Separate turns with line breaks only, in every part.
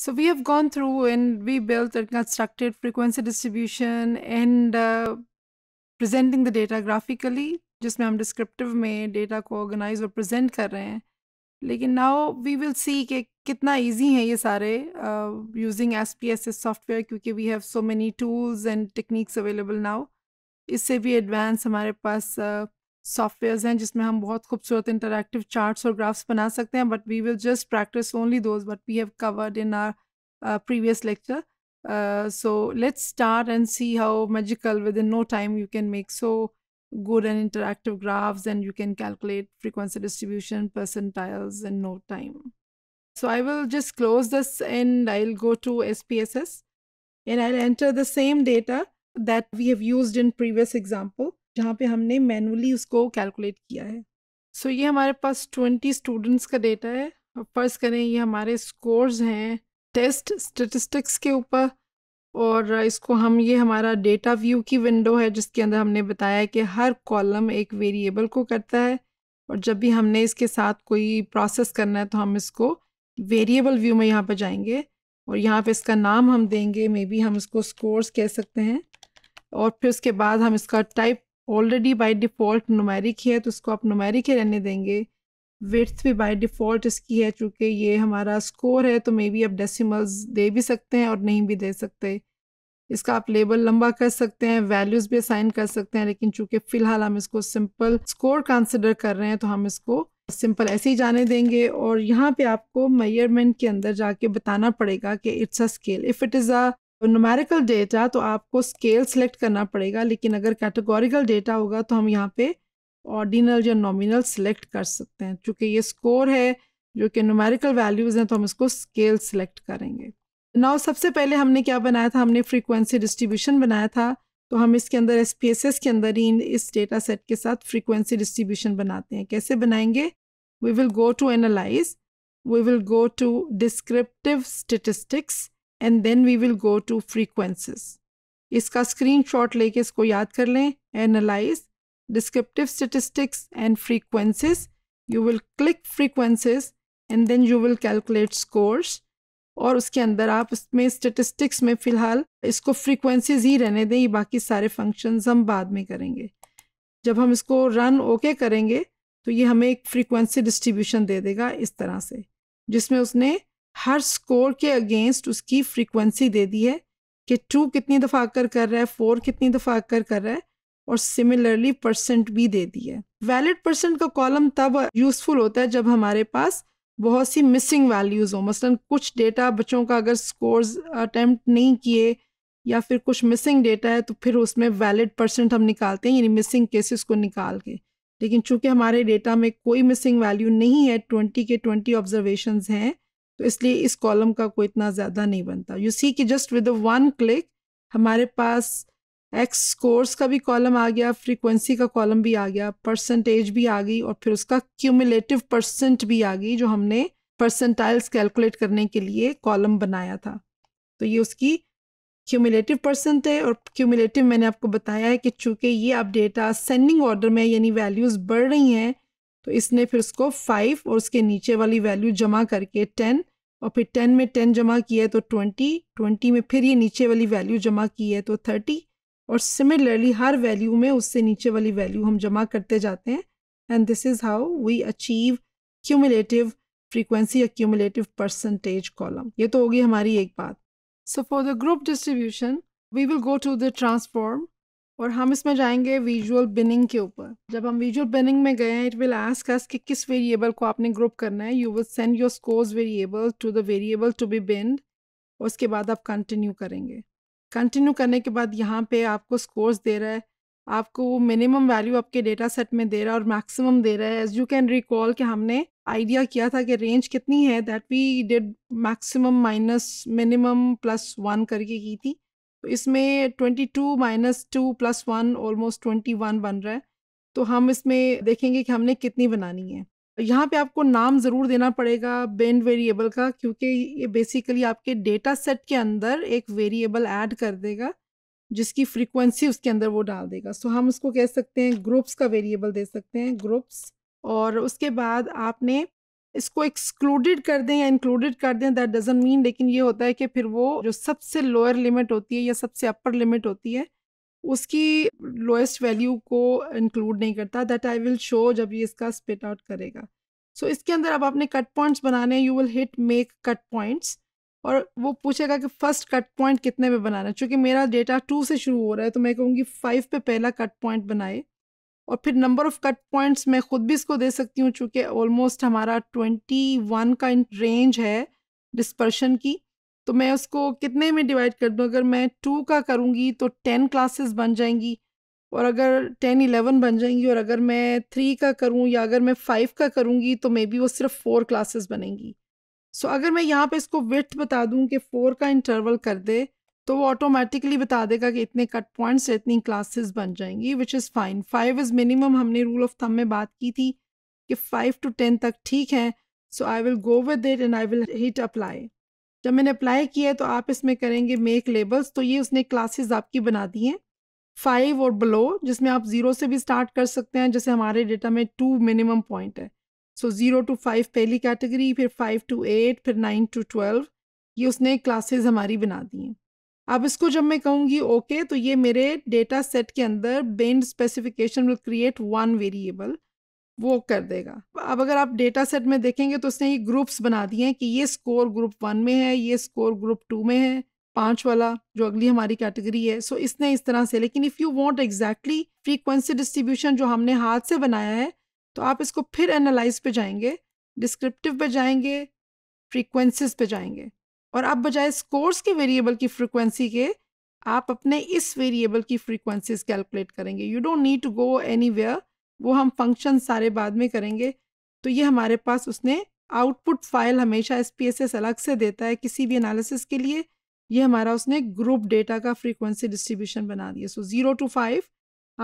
So we have gone through and we built and constructed frequency distribution and uh, presenting the data graphically I'm descriptive में data co organize or present kar rahe हैं लेकिन now we will see ke kitna easy है ये सारे uh, using SPSS software Because we have so many tools and techniques available now Isse bhi advance हमारे पास uh, Softwares हैं जिसमें हम बहुत खूबसूरत इंटरैक्टिव चार्ट्स और ग्राफ्स बना सकते But we will just practice only those. Those we have covered in our uh, previous lecture. Uh, so let's start and see how magical within no time you can make so good and interactive graphs and you can calculate frequency distribution percentiles in no time. So I will just close this and I'll go to SPSS and I'll enter the same data that we have used in previous example. जहाँ पे हमने manually उसको calculate किया है सो so, ये हमारे पास twenty students का डेटा है और फर्ज करें ये हमारे स्कोर्स हैं टेस्ट स्टेटिस्टिक्स के ऊपर और इसको हम ये हमारा डेटा व्यू की विंडो है जिसके अंदर हमने बताया कि हर कॉलम एक वेरिएबल को करता है और जब भी हमने इसके साथ कोई प्रोसेस करना है तो हम इसको वेरिएबल व्यू में यहाँ पर जाएंगे और यहाँ पे इसका नाम हम देंगे मे बी हम इसको स्कोर्स कह सकते हैं और फिर उसके बाद हम इसका type already by default numeric है तो इसको आप नुमेरिक ही रहने देंगे विथ भी बाय डिफ़ॉल्ट इसकी है चूँकि ये हमारा स्कोर है तो मे बी आप डेसीमल्स दे भी सकते हैं और नहीं भी दे सकते इसका आप लेबल लंबा कर सकते हैं वैल्यूज़ भी असाइन कर सकते हैं लेकिन चूँकि फ़िलहाल हम इसको सिंपल स्कोर कंसिडर कर रहे हैं तो हम इसको सिंपल ऐसे ही जाने देंगे और यहाँ पे आपको मेयरमेंट के अंदर जाके बताना पड़ेगा कि it's a scale if it is a numerical तो डेटा तो आपको स्केल सेलेक्ट करना पड़ेगा लेकिन अगर कैटेगोरिकल डेटा होगा तो हम यहाँ पे ऑर्डिनल या नॉमिनल सेलेक्ट कर सकते हैं चूँकि ये स्कोर है जो कि नुमेरिकल वैल्यूज़ हैं तो हम इसको स्केल सेलेक्ट करेंगे नाउ सबसे पहले हमने क्या बनाया था हमने फ्रीक्वेंसी डिस्ट्रीब्यूशन बनाया था तो हम इसके अंदर एस पी एस एस के अंदर ही इस डेटा सेट के साथ फ्रीक्वेंसी डिस्ट्रीब्यूशन बनाते हैं कैसे बनाएंगे we will go to analyse we will go to descriptive statistics and then we will go to frequencies इसका स्क्रीनशॉट लेके इसको याद कर लें analyse descriptive statistics and frequencies you will click frequencies and then you will calculate scores और उसके अंदर आप उसमें स्टेटिस्टिक्स में फ़िलहाल इसको फ्रीक्वेंसीज ही रहने दें ये बाकी सारे फंक्शंस हम बाद में करेंगे जब हम इसको रन ओके okay करेंगे तो ये हमें एक फ्रीक्वेंसी डिस्ट्रीब्यूशन दे देगा इस तरह से जिसमें उसने हर स्कोर के अगेंस्ट उसकी फ्रीक्वेंसी दे दी है कि टू कितनी दफ़ा आकर कर रहा है फोर कितनी दफ़ा आकर कर रहा है और सिमिलरली परसेंट भी दे दी है वैलिड परसेंट का कॉलम तब यूज़फुल होता है जब हमारे पास बहुत सी मिसिंग वैल्यूज़ हो मसलन कुछ डेटा बच्चों का अगर स्कोर्स अटैम्प्ट नहीं किए या फिर कुछ मिसिंग डेटा है तो फिर उसमें वैलिड परसेंट हम निकालते हैं यानी मिसिंग केसेस को निकाल के लेकिन चूंकि हमारे डेटा में कोई मिसिंग वैल्यू नहीं है ट्वेंटी के ट्वेंटी ऑब्जर्वेशन हैं तो इसलिए इस कॉलम का कोई इतना ज़्यादा नहीं बनता यू सी कि जस्ट विद वन क्लिक हमारे पास एक्स कोर्स का भी कॉलम आ गया फ्रीक्वेंसी का कॉलम भी आ गया परसेंटेज भी आ गई और फिर उसका क्यूमुलेटिव परसेंट भी आ गई जो हमने परसेंटाइल्स कैलकुलेट करने के लिए कॉलम बनाया था तो ये उसकी क्यूमुलेटिव परसेंट है और क्यूमुलेटिव मैंने आपको बताया है कि चूंकि ये आप डेटा सेंडिंग ऑर्डर में यानी वैल्यूज़ बढ़ रही हैं तो इसने फिर उसको फाइव और उसके नीचे वाली वैल्यू जमा करके टेन और फिर टेन में टेन जमा किया है तो ट्वेंटी ट्वेंटी में फिर ये नीचे वाली वैल्यू जमा की है तो थर्टी और सिमिलरली हर वैल्यू में उससे नीचे वाली वैल्यू हम जमा करते जाते हैं and this is how we achieve cumulative frequency या क्यूमुलेटिव परसेंटेज कॉलम ये तो होगी हमारी एक बात so for the group distribution we will go to the transform और हम इसमें जाएंगे विजुअल बिनिंग के ऊपर जब हम विजुअल बिनिंग में गए इट विल आस्क अस कि किस वेरिएबल को आपने ग्रुप करना है you will send your scores variable to the variable to be binned और उसके बाद आप कंटिन्यू करेंगे कंटिन्यू करने के बाद यहाँ पे आपको स्कोर्स दे रहा है आपको वो मिनिमम वैल्यू आपके डेटा सेट में दे रहा है और मैक्सिमम दे रहा है एज यू कैन रिकॉल कि हमने आइडिया किया था कि रेंज कितनी है that we did maximum minus minimum plus one करके की थी इसमें twenty two minus two plus one almost twenty one बन रहा है तो हम इसमें देखेंगे कि हमने कितनी बनानी है यहाँ पे आपको नाम ज़रूर देना पड़ेगा बेन वेरिएबल का क्योंकि ये बेसिकली आपके डेटा सेट के अंदर एक वेरिएबल ऐड कर देगा जिसकी फ्रीक्वेंसी उसके अंदर वो डाल देगा सो हम उसको कह सकते हैं ग्रुप्स का वेरिएबल दे सकते हैं ग्रुप्स और उसके बाद आपने इसको एक्सक्लूडेड कर दें या इंक्लूडेड कर दें दैट डजेंट मीन लेकिन ये होता है कि फिर वो जो सबसे लोअर लिमिट होती है या सबसे अपर लिमिट होती है उसकी लोएस्ट वैल्यू को इंक्लूड नहीं करता दैट आई विल शो जब ये इसका स्पिट आउट करेगा सो so, इसके अंदर अब आपने कट पॉइंट्स बनाने हैं you will hit make cut points और वो पूछेगा कि फर्स्ट कट पॉइंट कितने पे बनाना है चूँकि मेरा डेटा टू से शुरू हो रहा है तो मैं कहूँगी फाइव पे पहला कट पॉइंट बनाए और फिर नंबर ऑफ़ कट पॉइंट्स मैं ख़ुद भी इसको दे सकती हूँ चूँकि ऑलमोस्ट हमारा ट्वेंटी वन का रेंज है डिस्पर्शन की तो मैं उसको कितने में डिवाइड कर दूँ अगर मैं टू का करूँगी तो टेन क्लासेस बन जाएंगी और अगर टेन इलेवन बन जाएंगी और अगर मैं थ्री का करूँ या अगर मैं फाइव का करूँगी तो मे बी वो सिर्फ फोर क्लासेस बनेंगी सो so, अगर मैं यहाँ पे इसको विथ बता दूँ कि फ़ोर का इंटरवल कर दे तो वो ऑटोमेटिकली बता देगा कि इतने कट पॉइंट्स से इतनी क्लासेस बन जाएंगी which is fine five is minimum हमने रूल ऑफ थम में बात की थी कि फाइव टू टेन तक ठीक है so I will go with it and I will hit apply जब मैंने अप्लाई किया है तो आप इसमें करेंगे मेक लेबल्स तो ये उसने क्लासेस आपकी बना दी हैं फाइव और बिलो जिसमें आप ज़ीरो से भी स्टार्ट कर सकते हैं जैसे हमारे डेटा में टू मिनिमम पॉइंट है सो ज़ीरो टू फाइव पहली कैटेगरी फिर फाइव टू एट फिर नाइन टू ट्वेल्व ये उसने क्लासेस हमारी बना दी हैं अब इसको जब मैं कहूँगी ओके okay, तो ये मेरे डेटा सेट के अंदर band specification will create one variable वो कर देगा अब अगर आप डेटा सेट में देखेंगे तो उसने ये ग्रुप्स बना दिए हैं कि ये स्कोर ग्रुप वन में है ये स्कोर ग्रुप टू में है पाँच वाला जो अगली हमारी कैटेगरी है सो so इसने इस तरह से लेकिन if you want exactly frequency distribution जो हमने हाथ से बनाया है तो आप इसको फिर एनालाइज पे जाएंगे डिस्क्रिप्टिव पे जाएंगे फ्रीक्वेंसीज पे जाएंगे और आप बजाय स्कोर्स के वेरिएबल की फ्रिक्वेंसी के आप अपने इस वेरिएबल की फ्रीक्वेंसीज कैलकुलेट करेंगे you don't need to go any वो हम फंक्शन सारे बाद में करेंगे तो ये हमारे पास उसने आउटपुट फाइल हमेशा एस पी एस एस अलग से देता है किसी भी एनालिसिस के लिए ये हमारा उसने ग्रुप डेटा का फ्रीक्वेंसी डिस्ट्रीब्यूशन बना दिया सो ज़ीरो टू फाइव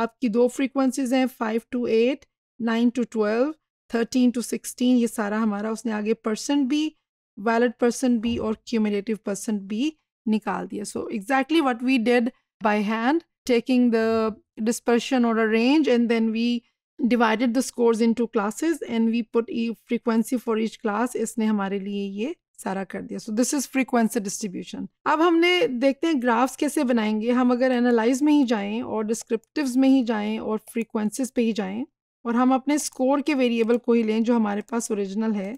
आपकी दो फ्रीक्वेंसीज हैं five to eight nine to twelve thirteen to sixteen ये सारा हमारा उसने आगे परसेंट भी valid percent b or cumulative percent b nikal diya. So exactly what we did by hand, taking the dispersion or a range and then we divided the scores into classes and we put a frequency for each class. इसने हमारे लिए ये सारा कर दिया so this is frequency distribution अब हमने देखते हैं ग्राफ्स कैसे बनाएंगे हम अगर एनालाइज में ही जाएं और डिस्क्रिप्टिव्स में ही जाएं और फ्रीक्वेंसीज पे ही जाएं और हम अपने स्कोर के वेरिएबल को ही लें जो हमारे पास ओरिजिनल है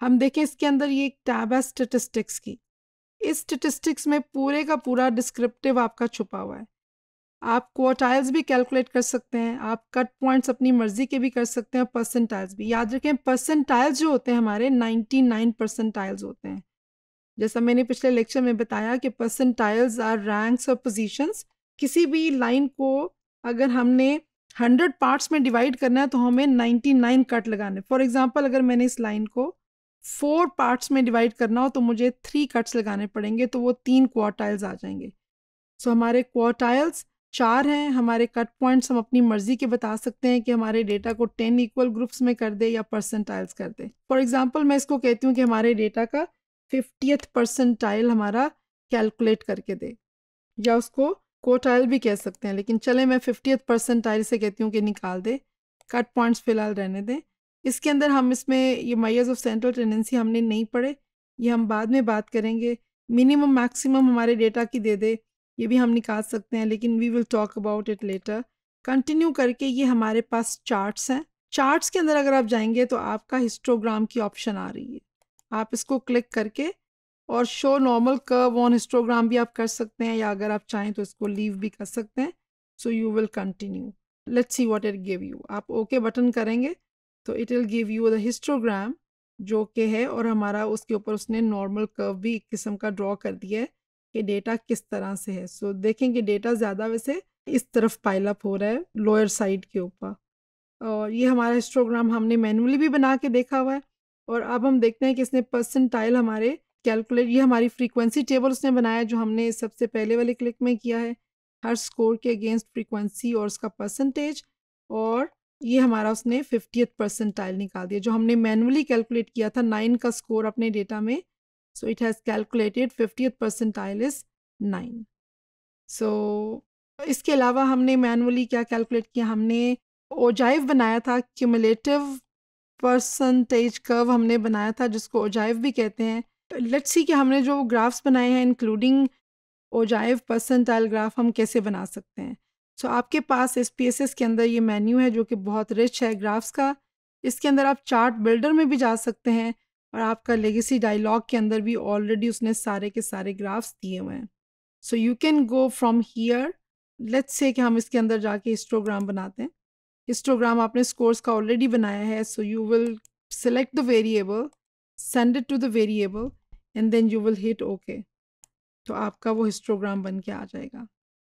हम देखें इसके अंदर ये एक टैब है स्टेटिस्टिक्स की इस स्टेटिस्टिक्स में पूरे का पूरा डिस्क्रिप्टिव आपका छुपा हुआ है आप क्वार्टाइल्स भी कैलकुलेट कर सकते हैं आप कट पॉइंट्स अपनी मर्जी के भी कर सकते हैं परसेंटाइल्स भी याद रखें परसेंटाइल्स जो होते हैं हमारे 99 परसेंटाइल्स होते हैं जैसा मैंने पिछले लेक्चर में बताया कि परसेंटाइल्स आर रैंक्स और पोजीशंस किसी भी लाइन को अगर हमने 100 पार्ट्स में डिवाइड करना है तो हमें 99 कट लगाने फॉर एग्जाम्पल अगर मैंने इस लाइन को फोर पार्ट्स में डिवाइड करना हो तो मुझे थ्री कट्स लगाने पड़ेंगे तो वो तीन क्वार्टाइल्स आ जाएंगे सो so, हमारे क्वार्टाइल्स चार हैं हमारे कट पॉइंट्स हम अपनी मर्जी के बता सकते हैं कि हमारे डेटा को टेन इक्वल ग्रुप्स में कर दे या परसेंटाइल्स कर दे फॉर एग्जांपल मैं इसको कहती हूँ कि हमारे डेटा का फिफ्टियथ परसेंटाइल हमारा कैलकुलेट करके दे या उसको कोटाइल भी कह सकते हैं लेकिन चले मैं फिफ्टियथ परसेंटाइल से कहती हूँ कि निकाल दे कट पॉइंट्स फिलहाल रहने दें इसके अंदर हम इसमें ये मैयर्स ऑफ सेंट्रल टेंडेंसी हमने नहीं पढ़े ये हम बाद में बात करेंगे मिनिमम मैक्सिमम हमारे डेटा की दे दे ये भी हम निकाल सकते हैं लेकिन we will talk about it later continue करके ये हमारे पास चार्ट्स हैं चार्ट्स के अंदर अगर आप जाएंगे तो आपका हिस्टोग्राम की ऑप्शन आ रही है आप इसको क्लिक करके और show normal curve on histogram भी आप कर सकते हैं या अगर आप चाहें तो इसको लीव भी कर सकते हैं so you will continue let's see what it give you आप ओके okay बटन करेंगे तो it will give you the histogram जो के है और हमारा उसके ऊपर उसने नॉर्मल कर्व भी एक किस्म का ड्रॉ कर दिया है कि डेटा किस तरह से है सो so, देखेंगे डेटा ज़्यादा वैसे इस तरफ पाइल अप हो रहा है लोअर साइड के ऊपर और ये हमारा हिस्टोग्राम हमने मैनुअली भी बना के देखा हुआ है और अब हम देखते हैं कि इसने टाइल हमारे कैलकुलेट ये हमारी फ्रीक्वेंसी टेबल उसने बनाया जो हमने सबसे पहले वाले क्लिक में किया है हर स्कोर के अगेंस्ट फ्रीक्वेंसी और उसका परसेंटेज और ये हमारा उसने फिफ्टी परसेंटाइल निकाल दिया जो हमने मैनुअली कैलकुलेट किया था नाइन का स्कोर अपने डेटा में so it has calculated fiftieth percentile is nine so इसके अलावा हमने मैनुअली क्या कैलकुलेट किया हमने ओजाइव बनाया था क्यूमलेटिव परसेंटेज कर्व हमने बनाया था जिसको ओजाइव भी कहते हैं लेट्स सी कि हमने जो ग्राफ्स बनाए हैं इंक्लूडिंग ओजाइव परसेंटाइल ग्राफ हम कैसे बना सकते हैं सो तो so, आपके पास एस पी एस एस के अंदर ये मेन्यू है जो कि बहुत रिच है ग्राफ्स का इसके अंदर आप चार्ट बिल्डर में भी जा सकते हैं और आपका लेगेसी डायलॉग के अंदर भी ऑलरेडी उसने सारे के सारे ग्राफ्स दिए हुए हैं so you can go from here let's say कि हम इसके अंदर जाके हिस्टोग्राम बनाते हैं हिस्टोग्राम आपने स्कोर्स का ऑलरेडी बनाया है so you will select the variable send it to the variable and then you will hit okay तो आपका वो हिस्टोग्राम बन के आ जाएगा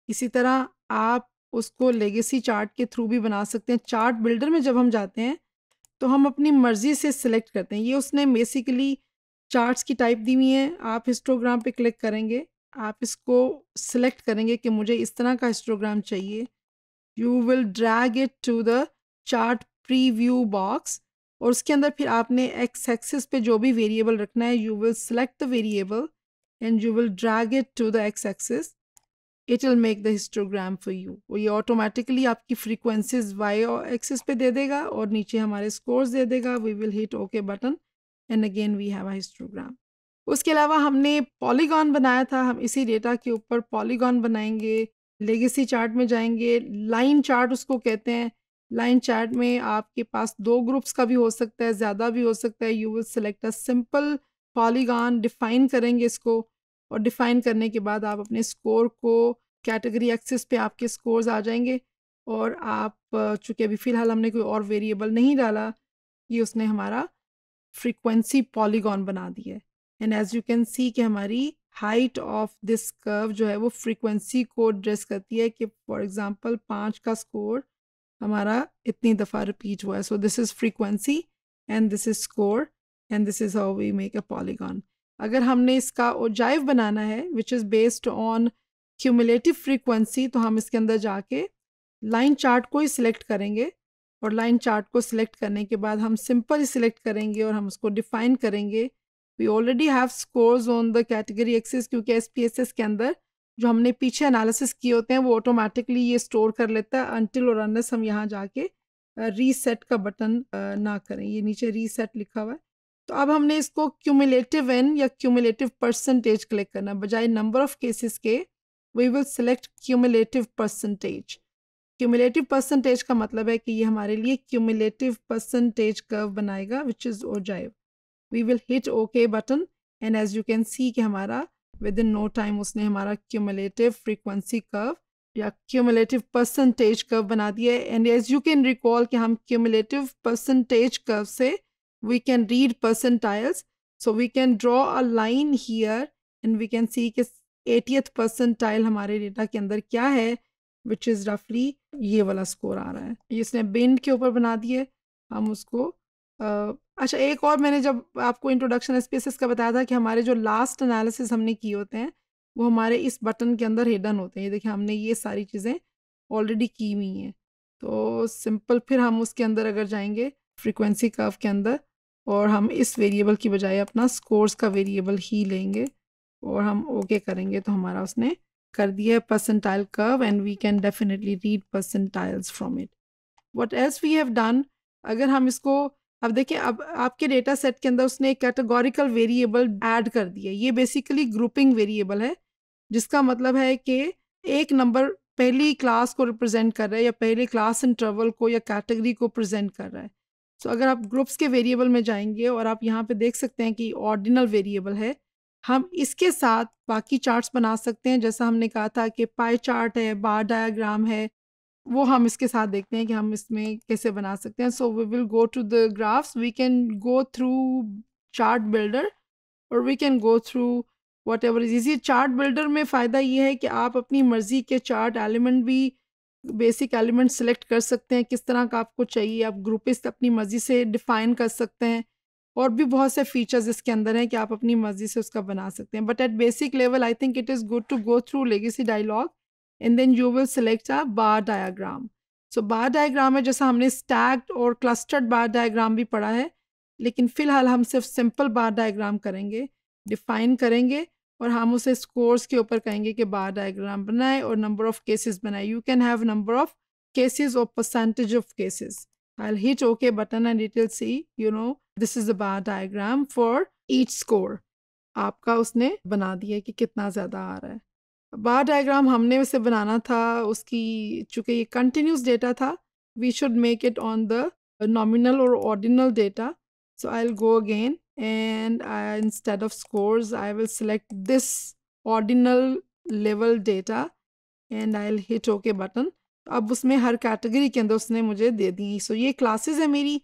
इसी तरह आप उसको लेगेसी चार्ट के थ्रू भी बना सकते हैं चार्ट बिल्डर में जब हम जाते हैं तो हम अपनी मर्ज़ी से सिलेक्ट करते हैं ये उसने बेसिकली चार्ट्स की टाइप दी हुई हैं आप हिस्टोग्राम पे क्लिक करेंगे आप इसको सिलेक्ट करेंगे कि मुझे इस तरह का हिस्टोग्राम चाहिए you will drag it to the chart preview box और उसके अंदर फिर आपने एक्स एक्सिस पे जो भी वेरिएबल रखना है you will select the variable and you will drag it to the X axis it will make the histogram for you वो ये ऑटोमेटिकली आपकी फ्रीक्वेंसीज वाई और एक्सिस पे दे देगा और नीचे हमारे स्कोर्स दे देगा we will hit okay button and again we have a histogram उसके अलावा हमने पॉलीगॉन बनाया था हम इसी डेटा के ऊपर पॉलीगॉन बनाएंगे लेगेसी चार्ट में जाएंगे लाइन चार्ट उसको कहते हैं लाइन चार्ट में आपके पास दो ग्रुप्स का भी हो सकता है ज़्यादा भी हो सकता है you will select a simple polygon define करेंगे इसको और डिफ़ाइन करने के बाद आप अपने स्कोर को कैटेगरी एक्सेस पे आपके स्कोर्स आ जाएंगे और आप चूँकि अभी फ़िलहाल हमने कोई और वेरिएबल नहीं डाला ये उसने हमारा फ्रीक्वेंसी पॉलीगॉन बना दिया है and as you can see कि हमारी हाइट ऑफ दिस कर्व जो है वो फ्रीक्वेंसी को ड्रेस करती है कि फॉर एग्जाम्पल पाँच का स्कोर हमारा इतनी दफ़ा रिपीट हुआ है so this is frequency and this is score and this is how we make a polygon अगर हमने इसका ओजाइव बनाना है which is based on cumulative frequency तो हम इसके अंदर जाके लाइन चार्ट को ही सिलेक्ट करेंगे और लाइन चार्ट को सिलेक्ट करने के बाद हम सिंपल ही सिलेक्ट करेंगे और हम उसको डिफाइन करेंगे we already have scores on the category axis क्योंकि एस पी एस एस के अंदर जो हमने पीछे एनालिसिस किए होते हैं वो ऑटोमेटिकली ये स्टोर कर लेता है अनटिल और अनलेस हम यहाँ जाके रीसेट का बटन ना करें ये नीचे रीसेट लिखा हुआ है तो अब हमने इसको क्यूमुलेटिव एन या क्यूमुलेटिव परसेंटेज क्लिक करना बजाय नंबर ऑफ केसेस के we will select cumulative percentage cumulative percentage का मतलब है कि ये हमारे लिए क्यूमुलेटिव परसेंटेज कर्व बनाएगा which is ogive we will hit okay button and as you can see कि हमारा विद इन नो टाइम उसने हमारा क्यूमुलेटिव फ्रीक्वेंसी कर्व या क्यूमुलेटिव परसेंटेज कर्व बना दिया है and as you can recall कि हम क्यूमुलेटिव परसेंटेज कर्व से we can read percentiles. So we can draw a line here and we can see कि 80th percentile हमारे data के अंदर क्या है which is roughly ये वाला score आ रहा है ये इसने बिंड के ऊपर बना दिए हम उसको आ, अच्छा एक और मैंने जब आपको इंट्रोडक्शन स्पेसिस का बताया था कि हमारे जो लास्ट एनालिसिस हमने किए होते हैं वो हमारे इस बटन के अंदर हिडन होते हैं ये देखिए हमने ये सारी चीज़ें ऑलरेडी की हुई हैं तो सिंपल फिर हम उसके अंदर अगर जाएंगे फ्रिक्वेंसी कर्व के अंदर और हम इस वेरिएबल की बजाय अपना स्कोर्स का वेरिएबल ही लेंगे और हम ओके okay करेंगे तो हमारा उसने कर दिया है percentile curve and we can definitely read percentiles from it what else we have done अगर हम इसको अब देखें अब आपके डेटा सेट के अंदर उसने एक कैटेगोरिकल वेरिएबल ऐड कर दिया ये बेसिकली ग्रुपिंग वेरिएबल है जिसका मतलब है कि एक नंबर पहली क्लास को रिप्रेजेंट कर रहा है या पहले क्लास इंटरवल को या कैटेगरी को प्रेजेंट कर रहा है सो so, अगर आप ग्रुप्स के वेरिएबल में जाएंगे और आप यहाँ पे देख सकते हैं कि ऑर्डिनल वेरिएबल है हम इसके साथ बाकी चार्ट्स बना सकते हैं जैसा हमने कहा था कि पाई चार्ट है बार डायाग्राम है वो हम इसके साथ देखते हैं कि हम इसमें कैसे बना सकते हैं so we will go to the graphs we can go through chart builder और we can go through whatever is easy chart builder में फ़ायदा ये है कि आप अपनी मर्ज़ी के चार्ट एलिमेंट भी बेसिक एलिमेंट सेलेक्ट कर सकते हैं किस तरह का आपको चाहिए आप ग्रुपेस अपनी मर्ज़ी से डिफ़ाइन कर सकते हैं और भी बहुत से फीचर्स इसके अंदर हैं कि आप अपनी मर्ज़ी से उसका बना सकते हैं but at basic level I think it is good to go through legacy dialog and then you will select a bar diagram so bar diagram है जैसा हमने स्टैक्ड और क्लस्टर्ड बार डायाग्राम भी पढ़ा है लेकिन फ़िलहाल हम सिर्फ सिंपल बार डायाग्राम करेंगे डिफाइन करेंगे और हम उसे स्कोर्स के ऊपर कहेंगे कि बार डायग्राम बनाए और नंबर ऑफ केसेस बनाए you can have number of cases और percentage of cases I'll hit okay button and it will see you know this is a bar diagram for each score आपका उसने बना दिया कि कितना ज़्यादा आ रहा है बार डायग्राम हमने उसे बनाना था उसकी चूंकि ये कंटिन्यूस डेटा था we should make it on the nominal और ordinal data so I go again and I, instead of scores I will select this ordinal level data and I'll hit OK button. अब उसमें हर category के अंदर उसने मुझे दे दी सो so, ये classes है मेरी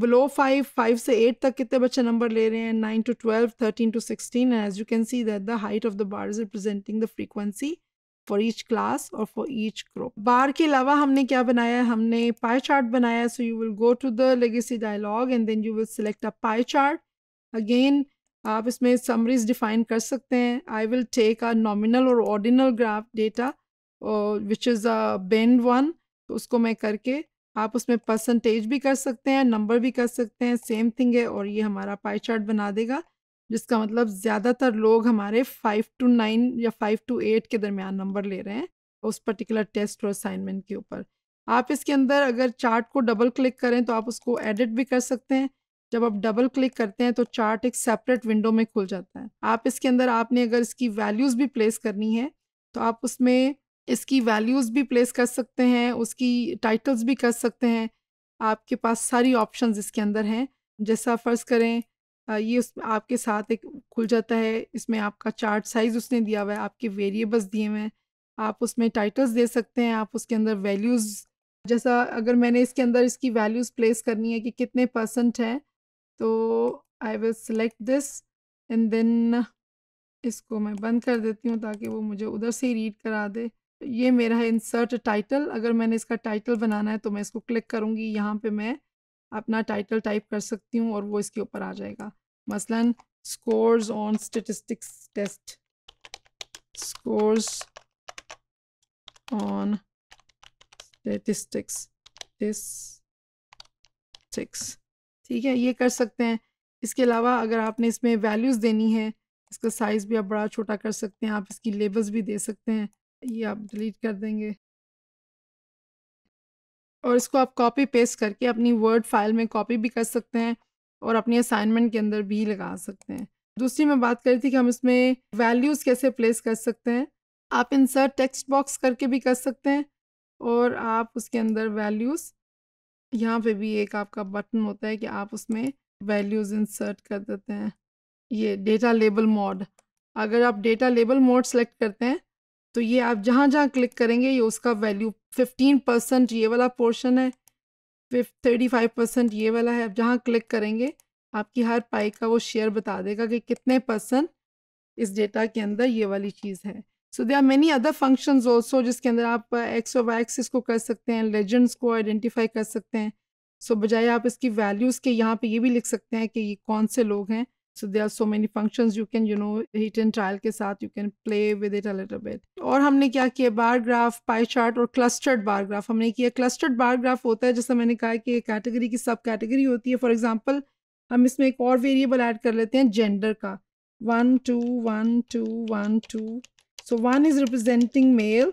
बिलो फाइव फाइव से एट तक कितने बच्चे नंबर ले रहे हैं nine to twelve thirteen to sixteen as you can see that the height of the bar is representing the frequency for each class और फॉर ईच ग्रुप बार के अलावा हमने क्या बनाया है हमने पाई चार्ट बनाया so you will go to the legacy dialog and then you will select a pie chart again आप इसमें समरीज डिफाइन कर सकते हैं I will take a nominal और ऑर्डिनल ग्राफ डेटा और which is a binned one तो उसको मैं करके आप उसमें परसेंटेज भी कर सकते हैं नंबर भी कर सकते हैं सेम थिंग है और ये हमारा पाई चार्ट बना देगा जिसका मतलब ज़्यादातर लोग हमारे फाइव टू नाइन या फाइव टू एट के दरमियान नंबर ले रहे हैं उस पर्टिकुलर टेस्ट और असाइनमेंट के ऊपर आप इसके अंदर अगर चार्ट को डबल क्लिक करें तो आप उसको एडिट भी कर सकते हैं जब आप डबल क्लिक करते हैं तो चार्ट एक सेपरेट विंडो में खुल जाता है आप इसके अंदर आपने अगर इसकी वैल्यूज़ भी प्लेस करनी है तो आप उसमें इसकी वैल्यूज़ भी प्लेस कर सकते हैं उसकी टाइटल्स भी कर सकते हैं आपके पास सारी ऑप्शंस इसके अंदर हैं जैसा फ़र्ज़ करें ये उस आपके साथ एक खुल जाता है इसमें आपका चार्ट साइज़ उसने दिया हुआ है आपके वेरिएबल्स दिए हुए हैं आप उसमें टाइटल्स दे सकते हैं आप उसके अंदर वैल्यूज़ जैसा अगर मैंने इसके अंदर इसकी वैल्यूज़ प्लेस करनी है कि कितने परसेंट हैं तो I will select this and then इसको मैं बंद कर देती हूँ ताकि वो मुझे उधर से ही रीड करा दे ये मेरा है इंसर्ट टाइटल अगर मैंने इसका टाइटल बनाना है तो मैं इसको क्लिक करूँगी यहाँ पे मैं अपना टाइटल टाइप कर सकती हूँ और वो इसके ऊपर आ जाएगा मसलन scores on statistics test scores on statistics स्टिक्स ठीक है ये कर सकते हैं इसके अलावा अगर आपने इसमें वैल्यूज़ देनी है इसका साइज़ भी आप बड़ा छोटा कर सकते हैं आप इसकी लेबल्स भी दे सकते हैं ये आप डिलीट कर देंगे और इसको आप कॉपी पेस्ट करके अपनी वर्ड फाइल में कॉपी भी कर सकते हैं और अपनी असाइनमेंट के अंदर भी लगा सकते हैं दूसरी मैं बात करी थी कि हम इसमें वैल्यूज़ कैसे प्लेस कर सकते हैं आप इंसर्ट टेक्स्ट बॉक्स करके भी कर सकते हैं और आप उसके अंदर वैल्यूज़ यहाँ पे भी एक आपका बटन होता है कि आप उसमें वैल्यूज़ इंसर्ट कर देते हैं ये डेटा लेबल मोड अगर आप डेटा लेबल मोड सेलेक्ट करते हैं तो ये आप जहाँ जहाँ क्लिक करेंगे ये उसका वैल्यू फिफ्टीन परसेंट ये वाला पोर्शन है थर्टी फाइव परसेंट ये वाला है आप जहाँ क्लिक करेंगे आपकी हर पाई का वो शेयर बता देगा कि कितने परसेंट इस डेटा के अंदर ये वाली चीज़ है so they are many other functions also जिसके अंदर आप एक्स और वाई एक्सिस को कर सकते हैं लेजेंड्स को आइडेंटिफाई कर सकते हैं सो so, बजाय आप इसकी वैल्यूज़ के यहाँ पे ये भी लिख सकते हैं कि ये कौन से लोग हैं so they are so many function you can you know hit and trial के साथ you can play with it अलेट अबेट और हमने क्या किया बार ग्राफ पाई चार्ट और क्लस्टर्ड बार ग्राफ हमने किया क्लस्टर्ड बार ग्राफ होता है जैसे मैंने कहा कि कैटेगरी की सब कैटेगरी होती है फॉर एग्जाम्पल हम इसमें एक और वेरिएबल ऐड कर लेते हैं जेंडर का one two one two one two So one is representing male,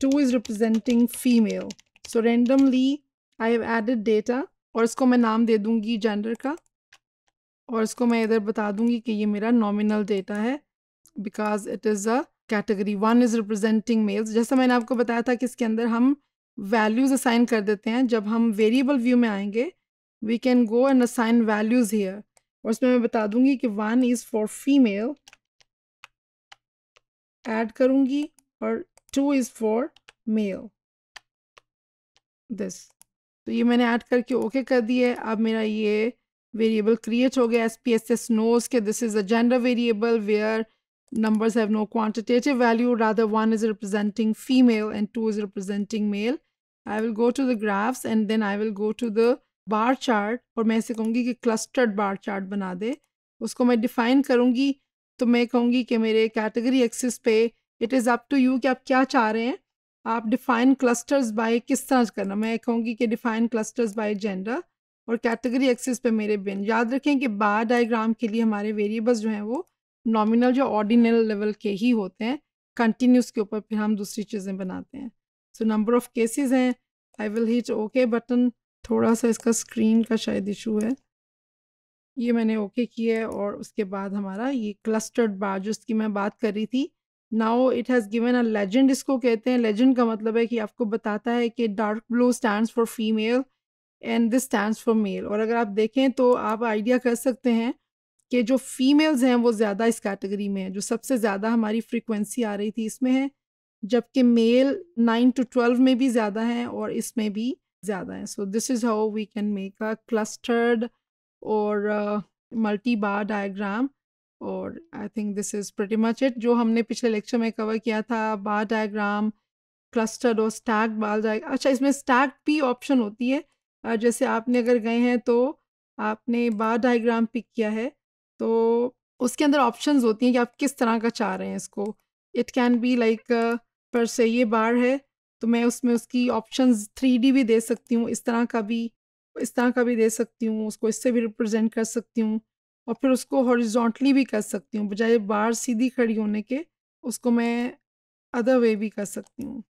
two is representing female. So randomly I have added data और इसको मैं नाम दे दूंगी जेंडर का और इसको मैं इधर बता दूंगी कि ये मेरा नॉमिनल डेटा है because it is a category one is representing males जैसा मैंने आपको बताया था कि इसके अंदर हम वैल्यूज़ असाइन कर देते हैं जब हम वेरिएबल व्यू में आएंगे we can go and assign values here और इसमें मैं बता दूंगी कि one is for female add करूंगी और two is for male this तो ये मैंने ऐड करके ओके कर दिया है अब मेरा ये वेरिएबल क्रिएट हो गया S P S S knows के this is a gender variable where numbers have no quantitative value rather one is representing female and two is representing male I will go to the graphs and then I will go to the bar chart और मैं ऐसे कहूँगी कि clustered bar chart बना दे उसको मैं define करूंगी तो मैं कहूँगी कि मेरे कैटेगरी एक्सेस पे it is up to you कि आप क्या चाह रहे हैं आप डिफाइन क्लस्टर्स बाय किस तरह से करना मैं कहूँगी कि डिफाइन क्लस्टर्स बाय जेंडर और कैटेगरी एक्सेस पे मेरे बिन याद रखें कि बार डायग्राम के लिए हमारे वेरिएबल्स जो हैं वो नॉमिनल जो ऑर्डिनल लेवल के ही होते हैं कंटिन्यूस के ऊपर फिर हम दूसरी चीज़ें बनाते हैं सो नंबर ऑफ़ केसेस हैं I will hit okay button थोड़ा सा इसका स्क्रीन का शायद इशू है ये मैंने ओके किया है और उसके बाद हमारा ये क्लस्टर्ड बार जिसकी मैं बात कर रही थी now it has given a legend इसको कहते हैं लेजेंड का मतलब है कि आपको बताता है कि dark blue stand for female and this stand for male और अगर आप देखें तो आप आइडिया कर सकते हैं कि जो फीमेल्स हैं वो ज़्यादा इस कैटेगरी में है जो सबसे ज़्यादा हमारी फ्रिक्वेंसी आ रही थी इसमें है जबकि मेल नाइन टू ट्वेल्व में भी ज़्यादा हैं और इसमें भी ज़्यादा हैं so this is how we can make a clustered और मल्टी बार डायग्राम और I think this is pretty much it जो हमने पिछले लेक्चर में कवर किया था बार डायग्राम क्लस्टर्ड और स्टैक बार डायग्राम अच्छा इसमें स्टैक भी ऑप्शन होती है जैसे आपने अगर गए हैं तो आपने बार डायग्राम पिक किया है तो उसके अंदर ऑप्शंस होती हैं कि आप किस तरह का चाह रहे हैं इसको इट कैन बी लाइक पर से ये बार है तो मैं उसमें उसकी ऑप्शंस थ्री भी दे सकती हूँ इस तरह का भी इस तरह का भी दे सकती हूँ उसको इससे भी रिप्रेजेंट कर सकती हूँ और फिर उसको हॉरिजॉन्टली भी कर सकती हूँ बजाय बार सीधी खड़ी होने के उसको मैं अदर वे भी कर सकती हूँ